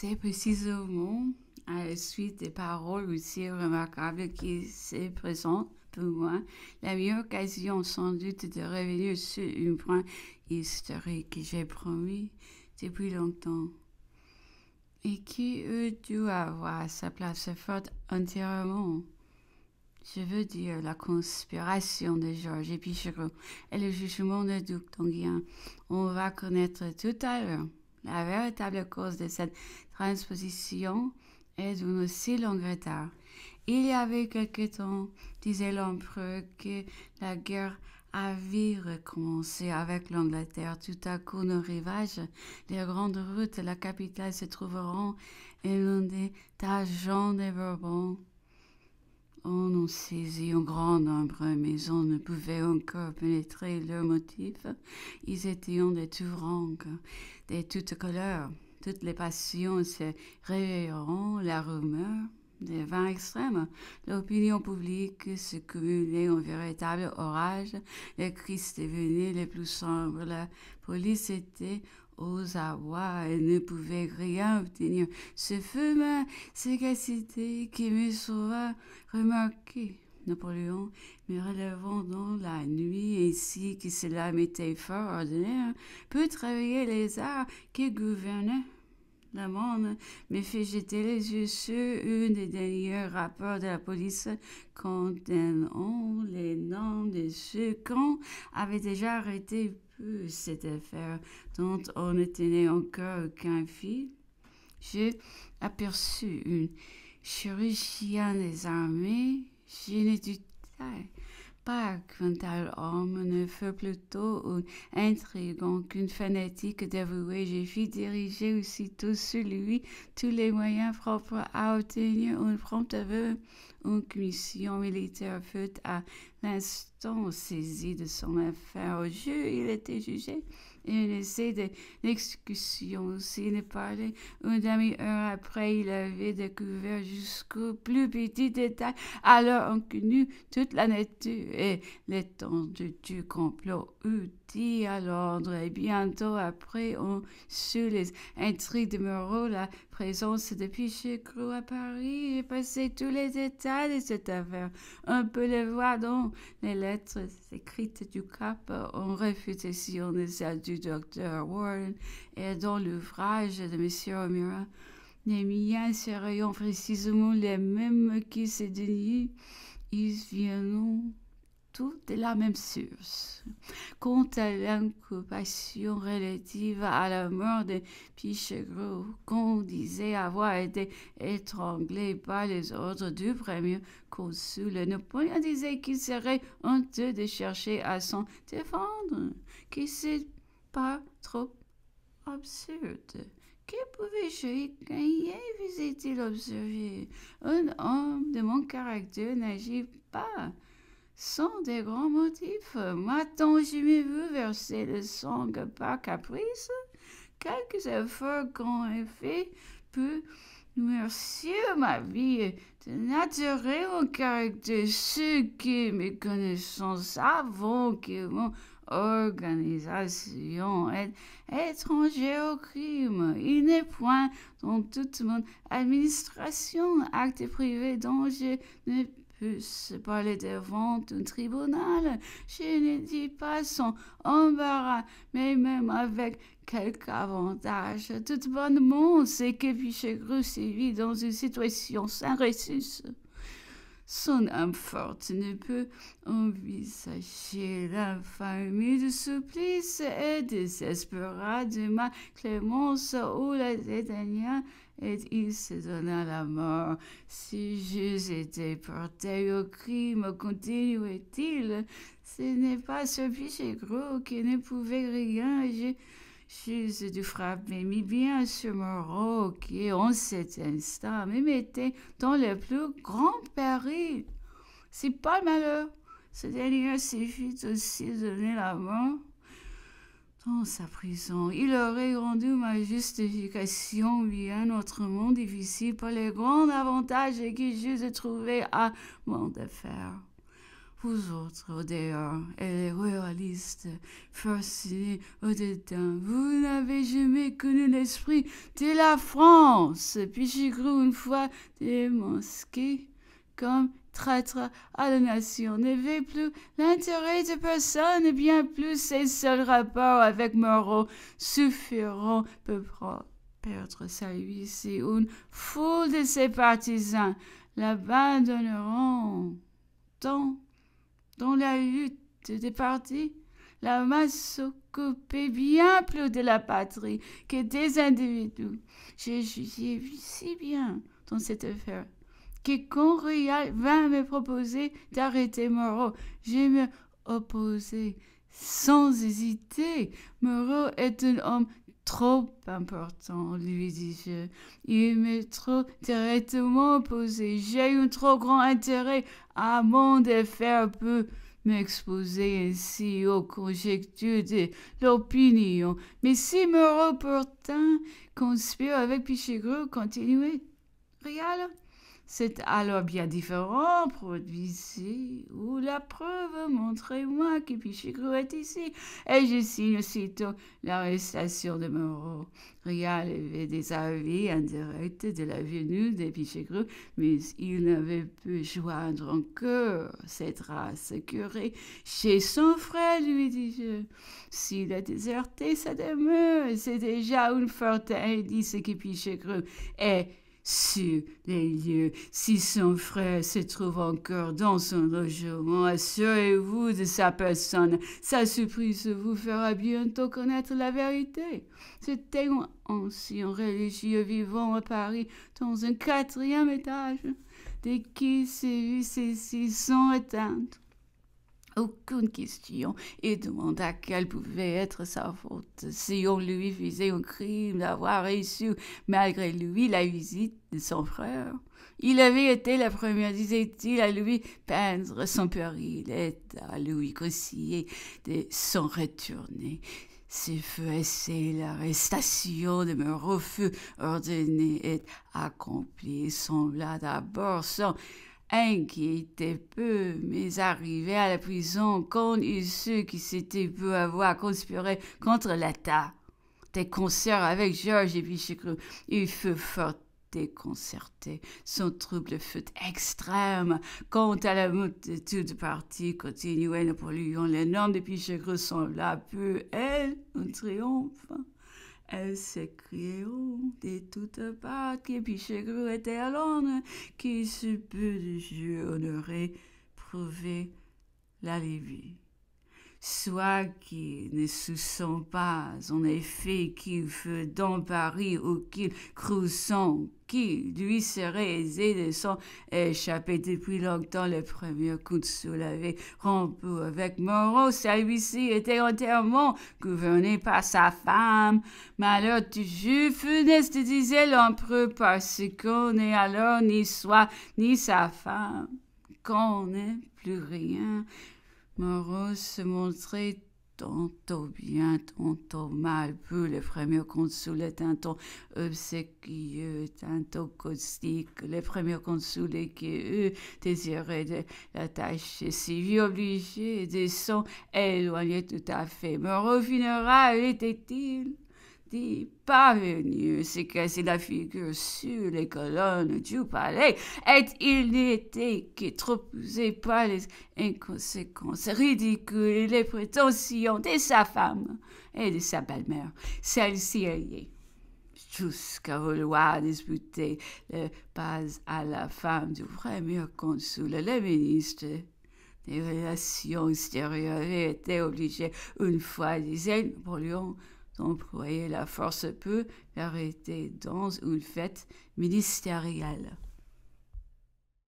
C'est précisément à la suite des paroles aussi remarquables qui se présentent pour moi la meilleure occasion sans doute de revenir sur un point historique que j'ai promis depuis longtemps et qui eût dû avoir sa place forte entièrement. Je veux dire la conspiration de Georges Épichereau et le jugement de Duc d'Anguien. On va connaître tout à l'heure la véritable cause de cette transposition est d'une si longue retard. Il y avait quelque temps, disait l'empereur, que la guerre avait recommencé avec l'Angleterre. Tout à coup, nos rivages, les grandes routes, la capitale se trouveront inondées d'agents des Bourbons. On en saisit un grand nombre, mais on ne pouvait encore pénétrer leurs motifs. Ils étaient des rangs de toutes couleurs toutes les passions se réveilleront, la rumeur des vents extrêmes, l'opinion publique se cumulait en véritable orage, les est venu les plus sombre. la police était aux abois et ne pouvait rien obtenir. Ce fut ma sagacité qui me souvent remarquée. Napoléon, me relevant dans la nuit ainsi que cela m'était fort ordinaire, peut travailler les arts qui gouvernaient le monde, me fait jeter les yeux sur une des derniers rapports de la police condamnant les noms de ceux qu'on avait déjà arrêté pour cette affaire dont on ne tenait encore aucun fil. J'ai aperçu une chirurgienne des armées « Je doute Pas qu'un tel homme ne fut plutôt un intrigant qu'une fanatique dévouée. J'ai vu diriger aussitôt sur lui tous les moyens propres à obtenir un prompt aveu. Une commission militaire fut à l'instant saisi de son affaire au jeu, il était jugé. Et il essaie des exécutions S'il ne parlait. Une demi-heure après, il avait découvert jusqu'au plus petit détail, alors on connut toute la nature et l'étendue du complot outil à l'ordre. Et bientôt après, on sut les intrigues de Moreau, la présence de Pichecrou à Paris et passé tous les détails de cette affaire. On peut le voir dans les écrites écrite du Cap en réfutation des celle du docteur Warren et dans l'ouvrage de M. O'Meara, les miens seraient précisément les mêmes qui se dénient. Ils viennent « Tout de la même source. Quant à l'incubation relative à la mort de Pichegru, qu'on disait avoir été étranglé par les ordres du premier consul, Napoléon disait qu'il serait honteux de chercher à s'en défendre, que c'est pas trop absurde. Que pouvais-je gagner faisait-il observer Un homme de mon caractère n'agit pas sans des grands motifs. ma je me veux verser le sang par caprice Quelques efforts qu'on a fait peu Monsieur, ma vie, de naturel au caractère ceux qui me connaissent savent que mon organisation est étrangère au crime. Il n'est point dans toute mon administration acte privé dont je ne Eussent parler devant un tribunal, je ne dis pas son embarras, mais même avec quelque avantage. Tout bonnement, c'est que Piché vit dans une situation sans ressource ?»« Son âme forte ne peut envisager famille de supplice et désespérer de ma clémence ou la dédaignée et il se donna la mort. Si Jésus été porté au crime, continuait-il, ce n'est pas ce péché gros qui ne pouvait rien. Je, juste dû frapper, mais bien ce Moreau qui, en cet instant, me mettait dans le plus grand péril. C'est pas malheur. Ce dernier suffit aussi donner la mort dans oh, sa prison. Il aurait rendu ma justification bien autrement difficile par les grands avantages que j'ai trouvés à mon affaire. Vous autres, au dehors, et les royalistes, fascinés au-dedans, vous n'avez jamais connu l'esprit de la France. Puis j'ai cru une fois mosquées comme traître à la nation, n'avait plus l'intérêt de personne et bien plus ses seuls rapports avec Moreau suffiront pour perdre sa vie si une foule de ses partisans l'abandonneront. Dans, dans la lutte des partis, la masse s'occupait bien plus de la patrie que des individus. J'ai jugé si bien dans cette affaire Quiconque vint me proposer d'arrêter Moreau, j'ai me opposé sans hésiter. Moreau est un homme trop important, lui dis-je. Il m'est trop directement opposé. J'ai un trop grand intérêt à m'en défaire peu m'exposer ainsi aux conjectures de l'opinion. Mais si Moreau pourtant conspire avec Pichegru, continuez. Rial c'est alors bien différent, produisit, ou la preuve, montrez-moi que est ici. Et je signe aussitôt l'arrestation de Moreau. Rien avait des avis indirects de la venue de mais il n'avait pu joindre encore cette race curée chez son frère, lui dis-je. S'il a déserté sa demeure, c'est déjà une forte indice que et est sur les lieux. Si son frère se trouve encore dans son logement, assurez-vous de sa personne. Sa surprise vous fera bientôt connaître la vérité. C'était un ancien religieux vivant à Paris, dans un quatrième étage, dès qui' s'est vu ses sont éteintes aucune question et demanda quelle pouvait être sa faute si on lui faisait un crime d'avoir reçu malgré lui la visite de son frère. Il avait été la première, disait-il, à lui peindre son péril et à lui conseiller de s'en retourner. Ce fut l'arrestation de mon refus ordonné et accompli sembla d'abord sans Inquiété hein, peu, mais arrivé à la prison quand ils ceux qui s'étaient peu avoir conspiré contre l'État. Des concerts avec Georges et Pichecru, il fut fort déconcerté. Son trouble fut extrême. Quant à la multitude de partis continuait Napoléon, les noms de Pichecru sont là, peu, elle, un triomphe. Elle se où de toutes parts qui à l'homme, qui se peut du jeu honoré prouver la vie soit qui ne se sent pas en effet qu'il fut dans Paris ou qu'il croissant qui lui serait aisé de s'en échapper depuis longtemps le premier coup de soulevé rompu avec Moreau. Celui-ci était entièrement gouverné par sa femme. Malheur du funeste, disait l'empereur, parce qu'on n'est alors ni soi ni sa femme, qu'on n'est plus rien. Moreau se montrait tantôt bien, tantôt mal, peu le premier consul tantôt un ton obséquieux, tantôt caustique, le premier consul qui, eux, désiré de la si vieux obligé de s'en tout à fait. Moreau finira, était-il parvenu se casser la figure sur les colonnes du palais, et il n'était opposé par les inconséquences ridicules et les prétentions de sa femme et de sa belle-mère. Celle-ci alliée jusqu'à vouloir disputer le pas à la femme du premier consul, le ministre des Relations extérieures, était obligé, une fois disait Napoléon, Employer la force peut arrêter dans une fête ministérielle.